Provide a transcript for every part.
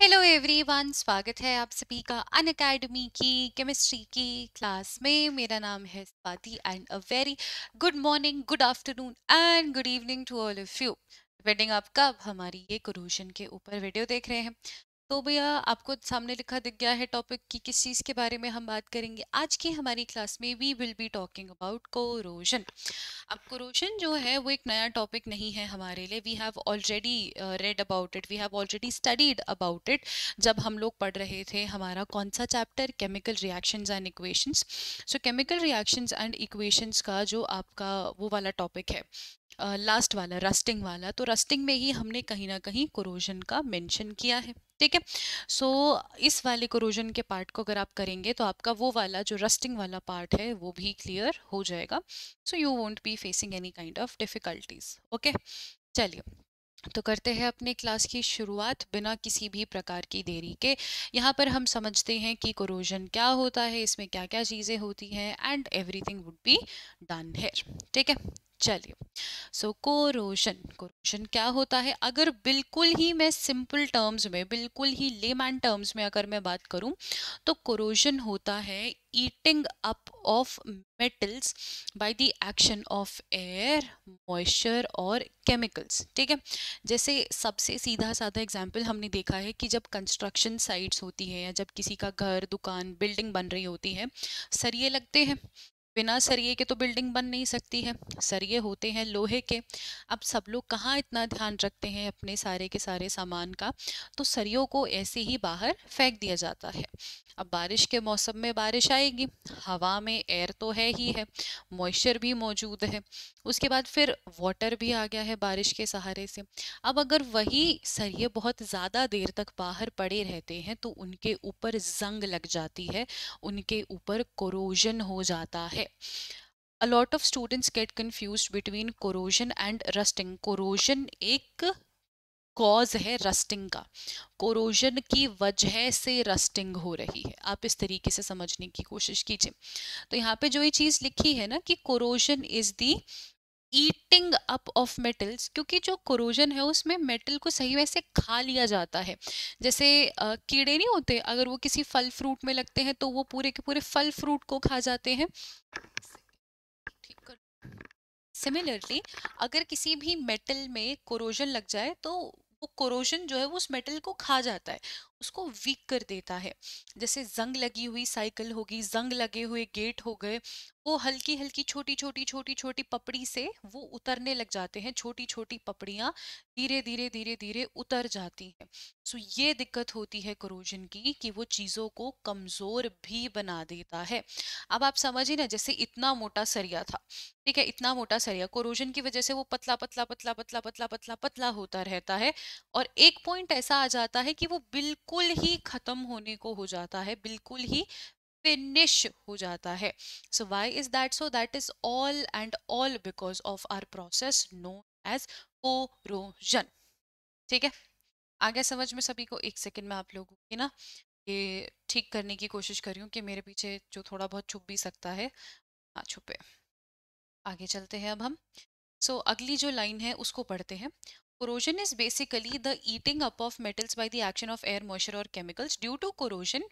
Hello everyone स्वागत है आप सभी का अन अकेडमी की केमिस्ट्री की क्लास में मेरा नाम है Swati and a very good morning good afternoon and good evening to all of you depending आप कब हमारी ये क्रोशन के ऊपर वीडियो देख रहे हैं तो भैया आपको सामने लिखा दिख गया है टॉपिक की किस चीज़ के बारे में हम बात करेंगे आज की हमारी क्लास में we will be talking about corrosion अब कोरोजन जो है वो एक नया टॉपिक नहीं है हमारे लिए we have already read about it we have already studied about it जब हम लोग पढ़ रहे थे हमारा कौन सा chapter chemical reactions and equations so chemical reactions and equations का जो आपका वो वाला टॉपिक है लास्ट वाला रस्टिंग वाला तो रस्टिंग में ही हमने कहीं ना कहीं कोरोजन का मेंशन किया है ठीक है सो इस वाले कोरोजन के पार्ट को अगर आप करेंगे तो आपका वो वाला जो रस्टिंग वाला पार्ट है वो भी क्लियर हो जाएगा so you won't be facing any kind of difficulties okay चलिए तो करते हैं अपने क्लास की शुरुआत बिना किसी भी प्रकार की देरी के यहाँ पर हम समझते हैं कि कोरोजन क्या होता है इसमें क्या क्या चीज़ें होती हैं and everything would be done here ठीक है चलिए सो कोरोशन कोरोशन क्या होता है अगर बिल्कुल ही मैं सिंपल टर्म्स में बिल्कुल ही लेमैन टर्म्स में अगर मैं बात करूं तो कोरोशन होता है eating up of metals by the action of air moisture और केमिकल्स ठीक है जैसे सबसे सीधा साधा एग्जाम्पल हमने देखा है कि जब कंस्ट्रक्शन साइट्स होती है या जब किसी का घर दुकान बिल्डिंग बन रही होती है सरिये लगते हैं बिना सरिये के तो बिल्डिंग बन नहीं सकती है सरिये होते हैं लोहे के अब सब लोग कहाँ इतना ध्यान रखते हैं अपने सारे के सारे सामान का तो सरियों को ऐसे ही बाहर फेंक दिया जाता है अब बारिश के मौसम में बारिश आएगी हवा में एयर तो है ही है मॉइस्चर भी मौजूद है उसके बाद फिर वाटर भी आ गया है बारिश के सहारे से अब अगर वही सरिये बहुत ज़्यादा देर तक बाहर पड़े रहते हैं तो उनके ऊपर जंग लग जाती है उनके ऊपर क्रोजन हो जाता है है a lot of students get confused between corrosion and rusting corrosion एक कॉज है रस्टिंग का कोरोजन की वजह से रस्टिंग हो रही है आप इस तरीके से समझने की कोशिश कीजिए तो यहाँ पे जो ये चीज़ लिखी है ना कि corrosion is the eating up of metals क्योंकि जो कोरोजन है उसमें मेटल को सही वैसे खा लिया जाता है जैसे आ, कीड़े नहीं होते अगर वो किसी फल फ्रूट में लगते हैं तो वो पूरे के पूरे फल फ्रूट को खा जाते हैं सिमिलरली अगर किसी भी मेटल में कोरोजन लग जाए तो वो कोरोजन जो है वो उस मेटल को खा जाता है उसको वीक कर देता है जैसे जंग लगी हुई साइकिल होगी जंग लगे हुए गेट हो गए वो हल्की हल्की छोटी छोटी छोटी छोटी पपड़ी से वो उतरने लग जाते हैं छोटी छोटी पपड़ियाँ धीरे धीरे धीरे धीरे उतर जाती हैं सो ये दिक्कत होती है क्रोजन की कि वो चीज़ों को कमज़ोर भी बना देता है अब आप समझिए ना जैसे इतना मोटा सरिया था ठीक है इतना मोटा सरिया कोरोजन की वजह से वो पतला पतला पतला पतला पतला पतला पतला होता रहता है और एक पॉइंट ऐसा आ जाता है कि वो बिल्कुल बिल्कुल ही खत्म होने को हो जाता है बिल्कुल ही फिनिश हो जाता है so why is that so that is all and all because of our process known as corrosion ठीक है आगे समझ में सभी को एक सेकेंड में आप लोगों की ना ये ठीक करने की कोशिश कर रही हूँ कि मेरे पीछे जो थोड़ा बहुत छुप भी सकता है ना हाँ, छुपे आगे चलते हैं अब हम सो so, अगली जो लाइन है उसको पढ़ते हैं Corrosion is basically the eating up of metals by the action of air, moisture or chemicals. Due to corrosion,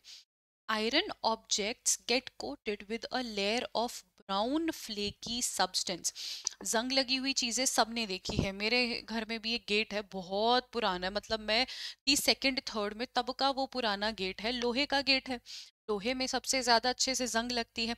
iron objects get coated with a layer of brown flaky substance जंग लगी हुई चीज़ें सब dekhi hai mere ghar mein bhi ek gate hai bahut purana hai matlab main तीस second third mein tab ka wo purana gate hai lohe ka gate hai लोहे में सबसे ज़्यादा अच्छे से जंग लगती है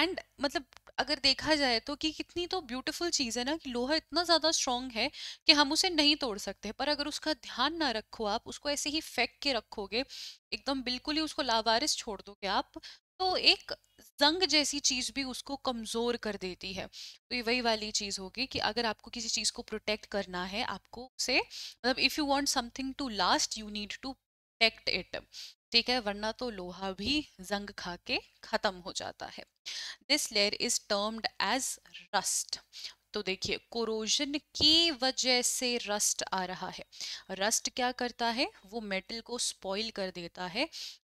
एंड मतलब अगर देखा जाए तो कि कितनी तो ब्यूटीफुल चीज़ है ना कि लोहा इतना ज़्यादा स्ट्रांग है कि हम उसे नहीं तोड़ सकते पर अगर उसका ध्यान ना रखो आप उसको ऐसे ही फेंक के रखोगे एकदम बिल्कुल ही उसको लावारिस छोड़ दोगे आप तो एक जंग जैसी चीज भी उसको कमजोर कर देती है तो ये वही वाली चीज होगी कि अगर आपको किसी चीज को प्रोटेक्ट करना है आपको उसे मतलब if you want something to last you need to protect it ठीक है वरना तो लोहा भी जंग खा के खत्म हो जाता है this layer is termed as rust तो देखिए कोरोजन की वजह से रस्ट आ रहा है रस्ट क्या करता है वो मेटल को स्पॉइल कर देता है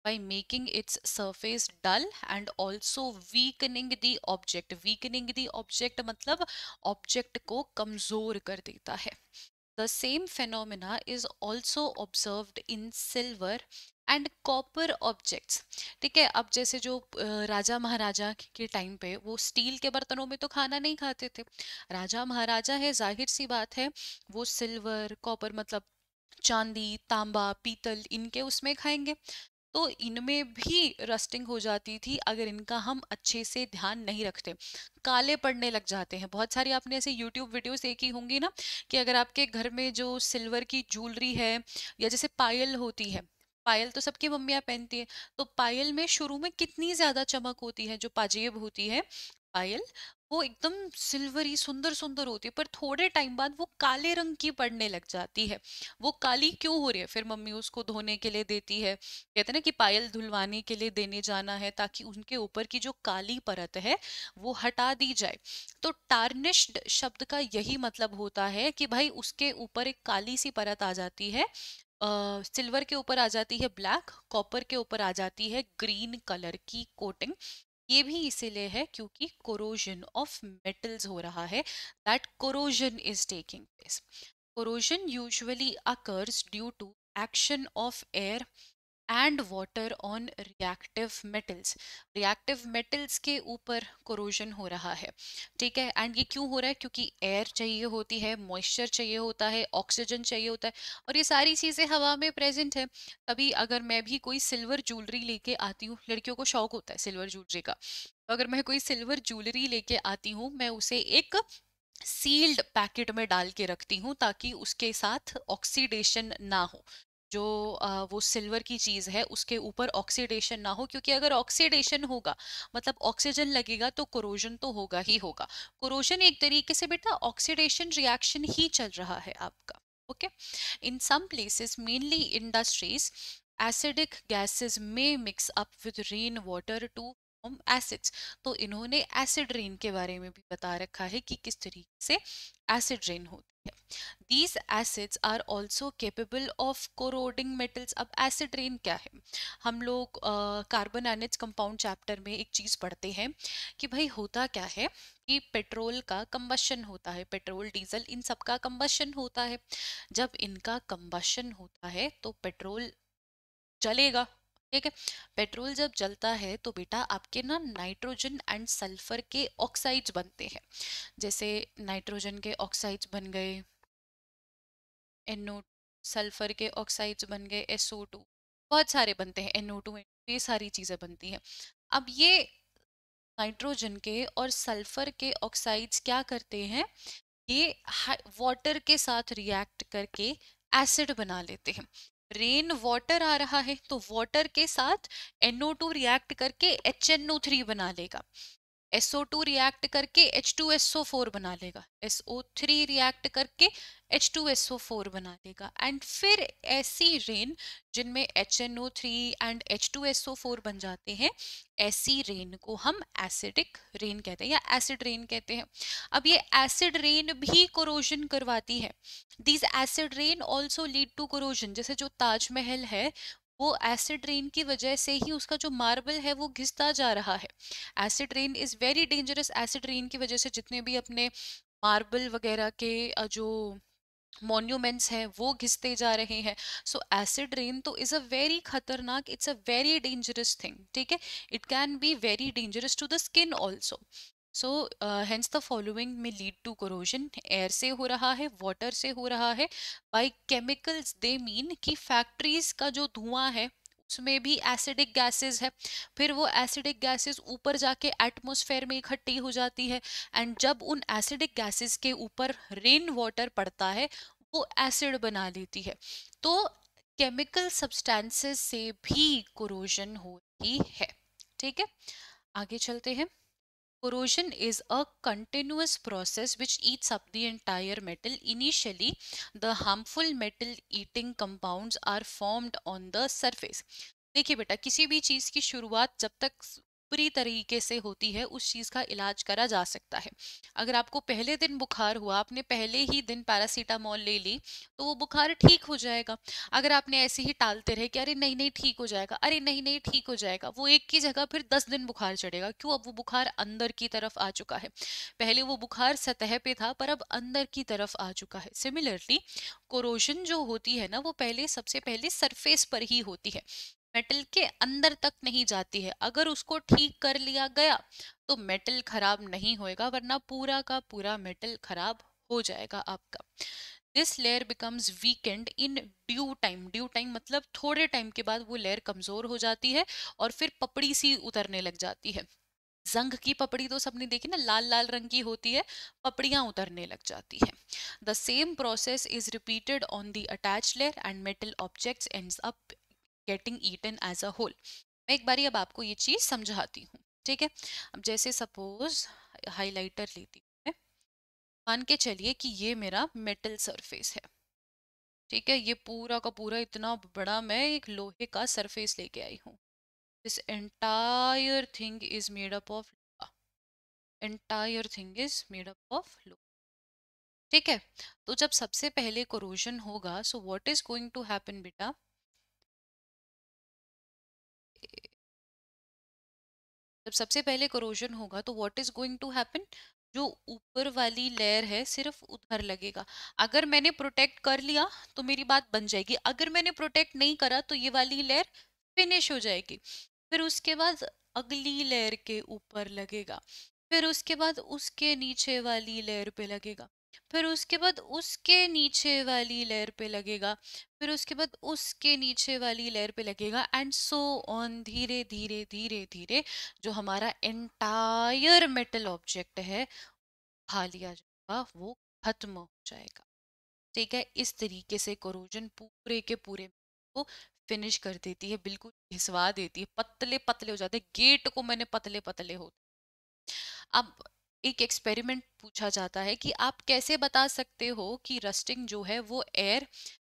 by making its surface dull and also weakening the object weakening the object मतलब object को कमजोर कर देता है the same phenomena is also observed in silver and copper objects ठीक है अब जैसे जो राजा महाराजा के टाइम पे वो स्टील के बर्तनों में तो खाना नहीं खाते थे राजा महाराजा है जाहिर सी बात है वो सिल्वर कॉपर मतलब चांदी तांबा पीतल इनके उसमें खाएंगे तो इनमें भी रस्टिंग हो जाती थी अगर इनका हम अच्छे से ध्यान नहीं रखते काले पड़ने लग जाते हैं बहुत सारी आपने ऐसे यूट्यूब वीडियोस देखी होंगी ना कि अगर आपके घर में जो सिल्वर की ज्वेलरी है या जैसे पायल होती है पायल तो सबकी मम्मियाँ पहनती है तो पायल में शुरू में कितनी ज्यादा चमक होती है जो पाजेब होती है पायल वो एकदम सिल्वरी सुंदर सुंदर होती है पर थोड़े टाइम बाद वो काले रंग की पड़ने लग जाती है वो काली क्यों हो रही है फिर मम्मी उसको धोने के लिए देती है कहते हैं ना कि पायल धुलवाने के लिए देने जाना है ताकि उनके ऊपर की जो काली परत है वो हटा दी जाए तो टार्निश्ड शब्द का यही मतलब होता है कि भाई उसके ऊपर एक काली सी परत आ जाती है सिल्वर के ऊपर आ जाती है ब्लैक कॉपर के ऊपर आ जाती है ग्रीन कलर की कोटिंग ये भी इसीलिए है क्योंकि कोरोजन ऑफ मेटल्स हो रहा है that corrosion is taking place corrosion usually occurs due to action of air and water on reactive metals reactive metals के ऊपर कोरोजन हो रहा है ठीक है एंड ये क्यों हो रहा है क्योंकि एयर चाहिए होती है मॉइस्चर चाहिए होता है ऑक्सीजन चाहिए होता है और ये सारी चीज़ें हवा में प्रेजेंट है तभी अगर मैं भी कोई सिल्वर ज्वेलरी लेके आती हूँ लड़कियों को शौक होता है सिल्वर ज्वेलरी का तो अगर मैं कोई सिल्वर ज्वेलरी लेके आती हूँ मैं उसे एक सील्ड पैकेट में डाल के रखती हूँ ताकि उसके साथ ऑक्सीडेशन ना हो जो आ, वो सिल्वर की चीज़ है उसके ऊपर ऑक्सीडेशन ना हो क्योंकि अगर ऑक्सीडेशन होगा मतलब ऑक्सीजन लगेगा तो कोरोजन तो होगा ही होगा कोरोजन एक तरीके से बेटा ऑक्सीडेशन रिएक्शन ही चल रहा है आपका okay in some places mainly industries acidic gases में mix up with rain water to form acids तो इन्होंने एसिड रेन के बारे में भी बता रखा है कि किस तरीके से एसिड रेन होती these acids are also capable of corroding metals अब एसिड रेन क्या है हम लोग कार्बन एनिज कंपाउंड चैप्टर में एक चीज़ पढ़ते हैं कि भाई होता क्या है कि पेट्रोल का कम्बशन होता है पेट्रोल डीजल इन सब का कम्बशन होता है जब इनका कम्बशन होता है तो पेट्रोल जलेगा ठीक है पेट्रोल जब जलता है तो बेटा आपके ना नाइट्रोजन एंड सल्फर के ऑक्साइड्स बनते हैं जैसे नाइट्रोजन के ऑक्साइड्स बन गए एनओ सल्फर के ऑक्साइड्स बन गए एसओ टू बहुत सारे बनते हैं एनओ टू ये सारी चीज़ें बनती हैं अब ये नाइट्रोजन के और सल्फर के ऑक्साइड्स क्या करते हैं ये वाटर के साथ रिएक्ट करके एसिड बना लेते हैं रेन वाटर आ रहा है तो वाटर के साथ एनओ टू रिएक्ट करके एच थ्री बना लेगा SO2 रिएक्ट करके H2SO4 बना लेगा SO3 रिएक्ट करके H2SO4 बना लेगा एंड फिर ऐसी रेन जिनमें HNO3 एंड H2SO4 बन जाते हैं ऐसी रेन को हम एसिडिक रेन कहते हैं या एसिड रेन कहते हैं अब ये एसिड रेन भी कोरोजन करवाती है these acid rain also lead to corrosion जैसे जो ताजमहल है वो एसिड रेन की वजह से ही उसका जो मार्बल है वो घिसता जा रहा है acid rain is very dangerous acid rain की वजह से जितने भी अपने मार्बल वगैरह के जो मोन्यूमेंट्स हैं वो घिसते जा रहे हैं सो एसिड रेन तो इज़ अ वेरी खतरनाक it's a very dangerous thing ठीक है it can be very dangerous to the skin also so hence the following में लीड टू करोजन एयर से हो रहा है वाटर से हो रहा है बाई केमिकल्स दे मीन कि फैक्ट्रीज का जो धुआं है उसमें भी एसिडिक गैसेस है फिर वो एसिडिक गैसेस ऊपर जाके एटमॉस्फेयर में इकट्ठी हो जाती है एंड जब उन एसिडिक गैसेस के ऊपर रेन वाटर पड़ता है वो एसिड बना लेती है तो केमिकल सब्सटेंसेस से भी हो रही है ठीक है आगे चलते हैं Corrosion is a continuous process which eats up the entire metal. Initially, the harmful metal eating compounds are formed on the surface. देखिए बेटा किसी भी चीज़ की शुरुआत जब तक पूरी तरीके से होती है उस चीज़ का इलाज करा जा सकता है अगर आपको पहले दिन बुखार हुआ आपने पहले ही दिन पैरासीटामोल ले ली तो वो बुखार ठीक हो जाएगा अगर आपने ऐसे ही टालते रहे कि अरे नहीं नहीं ठीक हो जाएगा अरे नहीं नहीं ठीक हो जाएगा वो एक की जगह फिर दस दिन बुखार चढ़ेगा क्यों अब वो बुखार अंदर की तरफ आ चुका है पहले वो बुखार सतह पे था पर अब अंदर की तरफ आ चुका है सिमिलरली कोरोशन जो होती है ना वो पहले सबसे पहले सरफेस पर ही होती है मेटल के अंदर तक नहीं जाती है अगर उसको ठीक कर लिया गया तो मेटल खराब नहीं होएगा वरना पूरा का पूरा मेटल खराब हो जाएगा आपका this layer becomes weakened in due time due time मतलब थोड़े टाइम के बाद वो लेयर कमज़ोर हो जाती है और फिर पपड़ी सी उतरने लग जाती है जंग की पपड़ी तो सबने देखी ना लाल लाल रंग की होती है पपड़ियाँ उतरने लग जाती है the same process is repeated on the attach layer and metal objects ends up getting eaten as a whole मैं एक बारी अब आपको ये चीज़ समझाती हूँ ठीक है अब जैसे सपोज हाइलाइटर लेती हूँ मैं मान के चलिए कि ये मेरा मेटल सरफेस है ठीक है ये पूरा का पूरा इतना बड़ा मैं एक लोहे का सरफेस लेके आई हूँ this entire thing is made up of loha entire thing is made up of loha ठीक है तो जब सबसे पहले कोरोजन होगा so what is going to happen बेटा मतलब सबसे पहले करोजन होगा तो what is going to happen जो ऊपर वाली लेयर है सिर्फ उधर लगेगा अगर मैंने प्रोटेक्ट कर लिया तो मेरी बात बन जाएगी अगर मैंने प्रोटेक्ट नहीं करा तो ये वाली लेयर फिनिश हो जाएगी फिर उसके बाद अगली लेयर के ऊपर लगेगा फिर उसके बाद उसके नीचे वाली लेयर पे लगेगा फिर उसके बाद उसके नीचे वाली लेयर पे लगेगा फिर उसके बाद उसके नीचे वाली लेयर पे लगेगा एंड सो ऑन धीरे धीरे धीरे धीरे जो हमारा एंटायर मेटल ऑब्जेक्ट है खा लिया जाएगा वो खत्म हो जाएगा ठीक है इस तरीके से कोरोजन पूरे के पूरे को फिनिश कर देती है बिल्कुल घिसवा देती है पतले पतले हो जाते हैं गेट को मैंने पतले पतले होते अब एक एक्सपेरिमेंट पूछा जाता है कि आप कैसे बता सकते हो कि रस्टिंग जो है वो एयर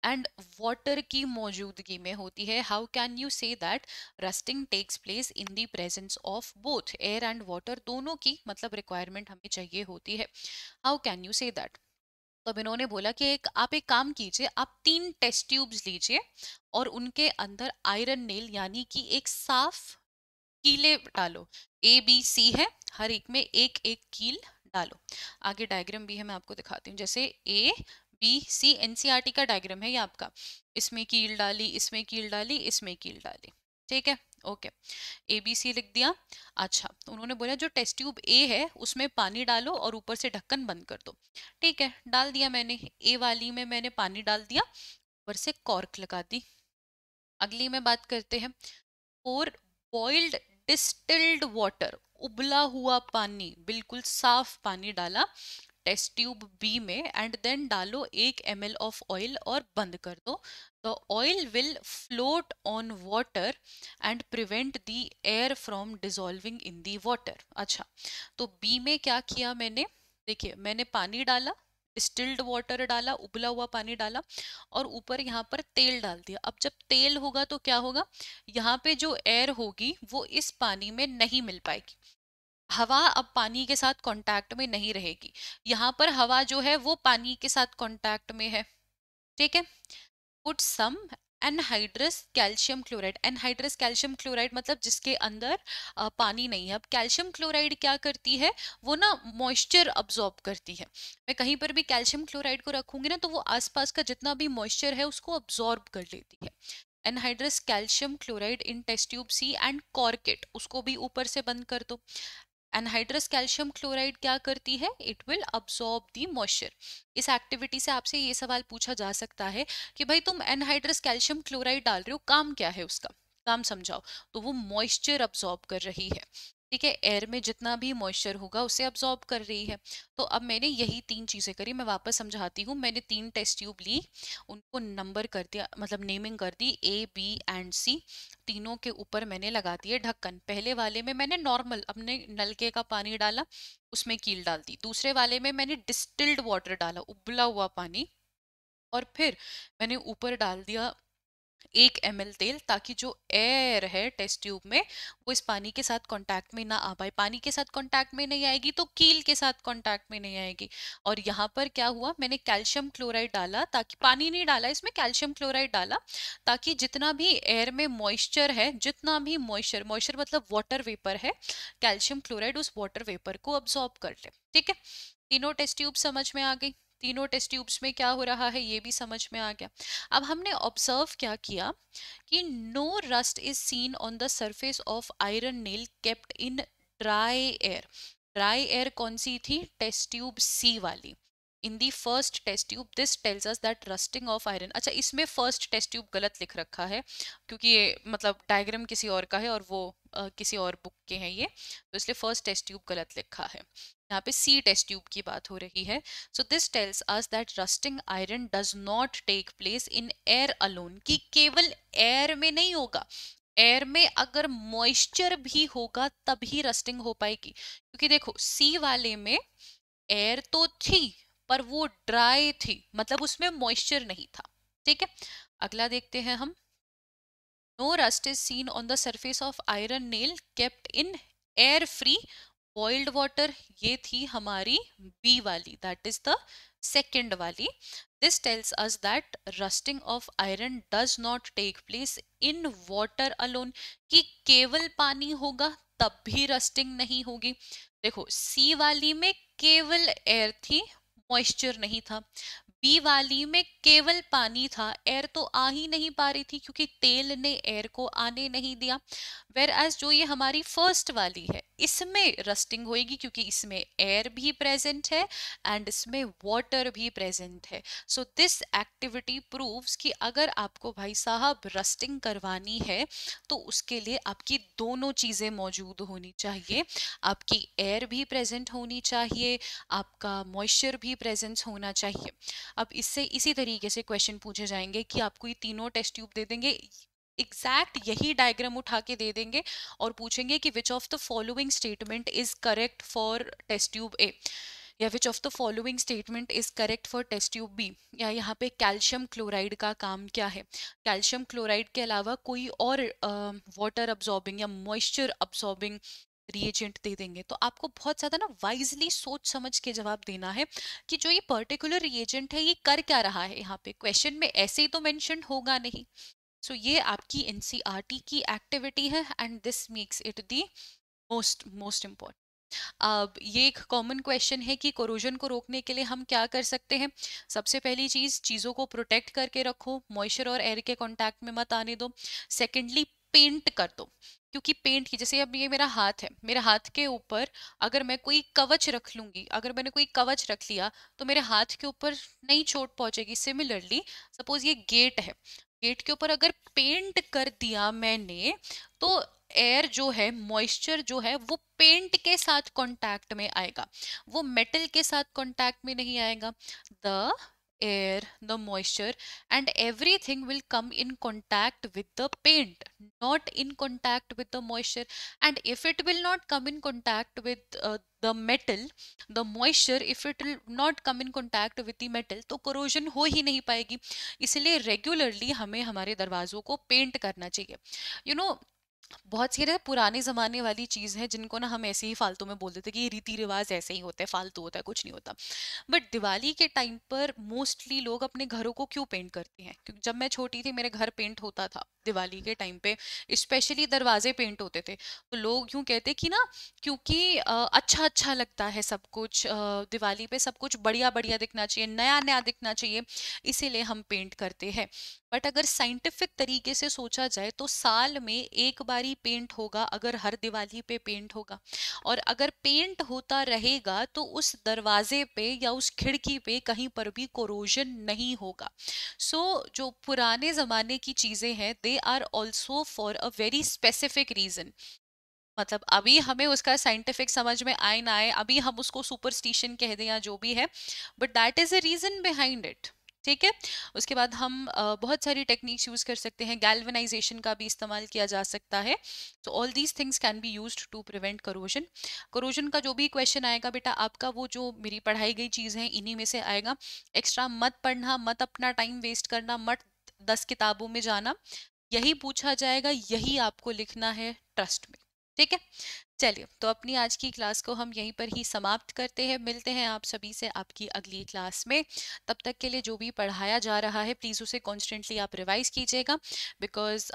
एंड वाटर की मौजूदगी में होती है how can you say that rusting takes place in the presence of both air and water दोनों की मतलब रिक्वायरमेंट हमें चाहिए होती है how can you say that तो अब इन्होंने बोला कि एक आप एक काम कीजिए आप तीन टेस्ट ट्यूब्स लीजिए और उनके अंदर आयरन नेल यानी कि एक साफ कीले डालो ए बी सी है हर एक में एक एक कील डालो आगे डायग्राम भी है मैं आपको दिखाती हूँ जैसे ए बी सी टी का डायग्राम है ये आपका इसमें कील डाली इसमें कील डाली इसमें कील डाली ठीक है ओके ए बी सी लिख दिया अच्छा तो उन्होंने बोला जो टेस्ट ट्यूब ए है उसमें पानी डालो और ऊपर से ढक्कन बंद कर दो ठीक है डाल दिया मैंने ए वाली में मैंने पानी डाल दिया ऊपर से कॉर्क लगा दी अगली में बात करते हैं फोर बॉइल्ड डिस्टिल्ड वाटर उबला हुआ पानी बिल्कुल साफ पानी डाला टेस्ट ट्यूब बी में एंड देन डालो एक एम एल ऑफ ऑयल और बंद कर दो the oil will float on water and prevent the air from dissolving in the water अच्छा तो बी में क्या किया मैंने देखिए मैंने पानी डाला स्टिल्ड वाटर डाला उबला हुआ पानी डाला और ऊपर यहाँ पर तेल डाल दिया अब जब तेल होगा तो क्या होगा यहाँ पे जो एयर होगी वो इस पानी में नहीं मिल पाएगी हवा अब पानी के साथ कांटेक्ट में नहीं रहेगी यहाँ पर हवा जो है वो पानी के साथ कांटेक्ट में है ठीक है put some anhydrous calcium chloride anhydrous calcium chloride मतलब जिसके अंदर पानी नहीं है अब कैल्शियम क्लोराइड क्या करती है वो ना मॉइस्चर अब्जॉर्ब करती है मैं कहीं पर भी कैल्शियम क्लोराइड को रखूंगी ना तो वो आसपास का जितना भी मॉइस्चर है उसको अब्जॉर्ब कर लेती है anhydrous calcium chloride in test tube C and cork it उसको भी ऊपर से बंद कर दो एनहाइड्रस कैल्शियम क्लोराइड क्या करती है it will absorb the moisture इस एक्टिविटी से आपसे ये सवाल पूछा जा सकता है कि भाई तुम एनहाइड्रस कैल्शियम क्लोराइड डाल रहे हो काम क्या है उसका काम समझाओ तो वो मॉइस्चर अब्सॉर्ब कर रही है ठीक है एयर में जितना भी मॉइस्चर होगा उसे अब्जॉर्ब कर रही है तो अब मैंने यही तीन चीज़ें करी मैं वापस समझाती हूँ मैंने तीन टेस्ट ट्यूब ली उनको नंबर कर दिया मतलब नेमिंग कर दी ए बी एंड सी तीनों के ऊपर मैंने लगा दिए ढक्कन पहले वाले में मैंने नॉर्मल अपने नलके का पानी डाला उसमें कील डाल दी दूसरे वाले में मैंने डिस्टिल्ड वाटर डाला उबला हुआ पानी और फिर मैंने ऊपर डाल दिया एक एम तेल ताकि जो एयर है टेस्ट ट्यूब में वो इस पानी के साथ कांटेक्ट में ना आ पाए पानी के साथ कांटेक्ट में नहीं आएगी तो कील के साथ कांटेक्ट में नहीं आएगी और यहाँ पर क्या हुआ मैंने कैल्शियम क्लोराइड डाला ताकि पानी नहीं डाला इसमें कैल्शियम क्लोराइड डाला ताकि जितना भी एयर में मॉइस्चर है जितना भी मॉइस्चर मॉइस्चर मतलब वाटर वेपर है कैल्शियम क्लोराइड उस वाटर वेपर को अब्जॉर्ब कर ले ठीक है तीनों टेस्ट ट्यूब समझ में आ गई तीनों टेस्ट ट्यूब्स में क्या हो रहा है ये भी समझ में आ गया अब हमने ऑब्जर्व क्या किया कि no rust is seen on the surface of iron nail kept in dry air dry air कौन सी थी टेस्ट ट्यूब सी वाली in the first test tube this tells us that rusting of iron अच्छा इसमें first test tube गलत लिख रखा है क्योंकि ये मतलब डायग्राम किसी और का है और वो आ, किसी और बुक के हैं ये तो इसलिए फर्स्ट टेस्ट ट्यूब गलत लिखा है यहाँ पे सी टेस्ट ट्यूब की बात हो रही है so this tells us that rusting iron does not take place in air alone कि केवल एयर में नहीं होगा एयर में अगर मॉइस्चर भी होगा तभी रस्टिंग हो पाएगी क्योंकि देखो सी वाले में एयर तो थी पर वो ड्राई थी मतलब उसमें मॉइस्चर नहीं था ठीक है अगला देखते हैं हम no rust is seen on the surface of iron nail kept in air free boiled water ये थी हमारी बी वाली दैट इज द सेकेंड वाली this tells us that rusting of iron does not take place in water alone कि केवल पानी होगा तब भी रस्टिंग नहीं होगी देखो सी वाली में केवल एयर थी मॉइस्चर नहीं था बी वाली में केवल पानी था एयर तो आ ही नहीं पा रही थी क्योंकि तेल ने एयर को आने नहीं दिया वेर एज जो ये हमारी फर्स्ट वाली है इसमें रस्टिंग होएगी क्योंकि इसमें एयर भी प्रेजेंट है एंड इसमें वाटर भी प्रेजेंट है सो दिस एक्टिविटी प्रूव्स कि अगर आपको भाई साहब रस्टिंग करवानी है तो उसके लिए आपकी दोनों चीज़ें मौजूद होनी चाहिए आपकी एयर भी प्रेजेंट होनी चाहिए आपका मॉइस्चर भी प्रेजेंट होना चाहिए अब इससे इसी तरीके से क्वेश्चन पूछे जाएंगे कि आपको ये तीनों टेस्ट ट्यूब दे देंगे एग्जैक्ट यही डायग्राम उठा के दे देंगे और पूछेंगे कि which of the following statement is correct for test tube A या which of the following statement is correct for test tube B या यहाँ पे कैल्शियम क्लोराइड का काम क्या है कैल्शियम क्लोराइड के अलावा कोई और वाटर uh, अब्जॉर्बिंग या मॉइस्चर अब्जॉर्बिंग रिएजेंट दे देंगे तो आपको बहुत ज़्यादा ना वाइजली सोच समझ के जवाब देना है कि जो ये पर्टिकुलर रिएजेंट है ये कर क्या रहा है यहाँ पे क्वेश्चन में ऐसे ही तो मैंशन होगा नहीं सो so, ये आपकी एन e की एक्टिविटी है and this makes it the most most important अब ये एक कॉमन क्वेश्चन है कि कोरोजन को रोकने के लिए हम क्या कर सकते हैं सबसे पहली चीज़ चीज़ों को प्रोटेक्ट करके रखो मॉइस्चर और एयर के कांटेक्ट में मत आने दो सेकेंडली पेंट कर दो क्योंकि पेंट की जैसे अब ये मेरा हाथ है मेरे हाथ के ऊपर अगर मैं कोई कवच रख लूंगी अगर मैंने कोई कवच रख लिया तो मेरे हाथ के ऊपर नहीं चोट पहुंचेगी सिमिलरली सपोज ये गेट है गेट के ऊपर अगर पेंट कर दिया मैंने तो एयर जो है मॉइस्चर जो है वो पेंट के साथ कॉन्टैक्ट में आएगा वो मेटल के साथ कॉन्टैक्ट में नहीं आएगा the air, the moisture and everything will come in contact with the paint, not in contact with the moisture. And if it will not come in contact with uh, the metal, the moisture, if it will not come in contact with the metal, तो corrosion हो ही नहीं पाएगी इसलिए regularly हमें हमारे दरवाज़ों को paint करना चाहिए You know, बहुत सी ना पुराने ज़माने वाली चीज़ है जिनको ना हम ऐसे ही फालतू में बोल देते कि ये रीति रिवाज ऐसे ही होते हैं फालतू होता है कुछ नहीं होता बट दिवाली के टाइम पर मोस्टली लोग अपने घरों को क्यों पेंट करते हैं क्योंकि जब मैं छोटी थी मेरे घर पेंट होता था दिवाली के टाइम पे स्पेशली दरवाजे पेंट होते थे तो लोग यूँ कहते कि ना क्योंकि अच्छा अच्छा लगता है सब कुछ दिवाली पे सब कुछ बढ़िया बढ़िया दिखना चाहिए नया नया दिखना चाहिए इसीलिए हम पेंट करते हैं बट अगर साइंटिफिक तरीके से सोचा जाए तो साल में एक बारी पेंट होगा अगर हर दिवाली पे पेंट होगा और अगर पेंट होता रहेगा तो उस दरवाजे पे या उस खिड़की पे कहीं पर भी कोरोजन नहीं होगा सो so, जो पुराने ज़माने की चीज़ें हैं they are also for a very specific reason मतलब अभी हमें उसका साइंटिफिक समझ में आए ना आए अभी हम उसको सुपरस्टिशन कह दें या जो भी है but that is a reason behind it ठीक है उसके बाद हम बहुत सारी टेक्निक्स यूज़ कर सकते हैं गैल्वनाइजेशन का भी इस्तेमाल किया जा सकता है so all these things can be use to prevent corrosion corrosion का जो भी क्वेश्चन आएगा बेटा आपका वो जो मेरी पढ़ाई गई चीज़ है इन्हीं में से आएगा एक्स्ट्रा मत पढ़ना मत अपना टाइम वेस्ट करना मत दस किताबों में जाना यही पूछा जाएगा यही आपको लिखना है ट्रस्ट में ठीक है चलिए तो अपनी आज की क्लास को हम यहीं पर ही समाप्त करते हैं मिलते हैं आप सभी से आपकी अगली क्लास में तब तक के लिए जो भी पढ़ाया जा रहा है प्लीज़ उसे कॉन्स्टेंटली आप रिवाइज़ कीजिएगा बिकॉज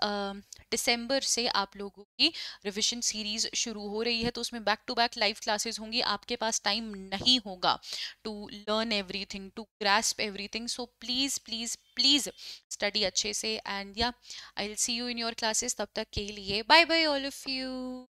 दिसंबर से आप लोगों की रिविजन सीरीज़ शुरू हो रही है तो उसमें back to back live classes होंगी आपके पास टाइम नहीं होगा to learn thing to grasp everything so please please please study अच्छे से एंड या I will see you in your classes तब तक के लिए bye bye all of you